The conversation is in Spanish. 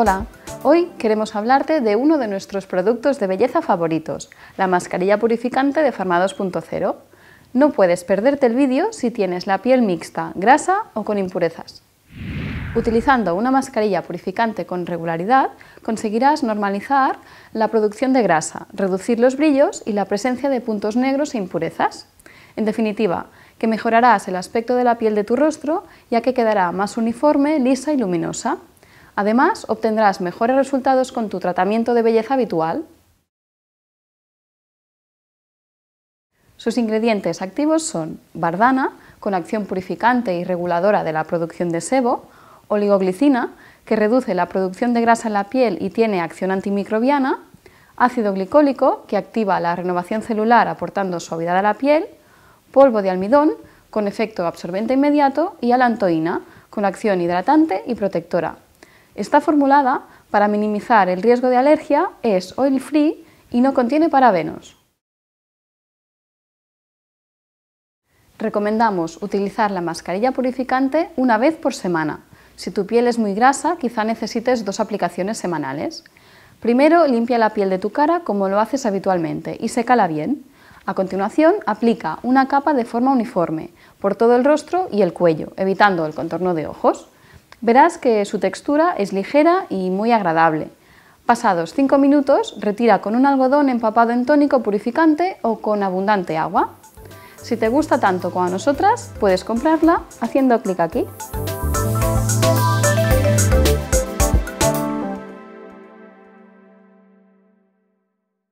Hola, hoy queremos hablarte de uno de nuestros productos de belleza favoritos, la mascarilla purificante de Farma 2.0. No puedes perderte el vídeo si tienes la piel mixta, grasa o con impurezas. Utilizando una mascarilla purificante con regularidad, conseguirás normalizar la producción de grasa, reducir los brillos y la presencia de puntos negros e impurezas. En definitiva, que mejorarás el aspecto de la piel de tu rostro ya que quedará más uniforme, lisa y luminosa. Además, obtendrás mejores resultados con tu tratamiento de belleza habitual. Sus ingredientes activos son bardana, con acción purificante y reguladora de la producción de sebo, oligoglicina, que reduce la producción de grasa en la piel y tiene acción antimicrobiana, ácido glicólico, que activa la renovación celular aportando suavidad a la piel, polvo de almidón, con efecto absorbente inmediato, y alantoína, con acción hidratante y protectora. Está formulada para minimizar el riesgo de alergia, es oil free y no contiene parabenos. Recomendamos utilizar la mascarilla purificante una vez por semana. Si tu piel es muy grasa, quizá necesites dos aplicaciones semanales. Primero, limpia la piel de tu cara como lo haces habitualmente y sécala bien. A continuación, aplica una capa de forma uniforme por todo el rostro y el cuello, evitando el contorno de ojos. Verás que su textura es ligera y muy agradable. Pasados 5 minutos, retira con un algodón empapado en tónico purificante o con abundante agua. Si te gusta tanto como a nosotras, puedes comprarla haciendo clic aquí.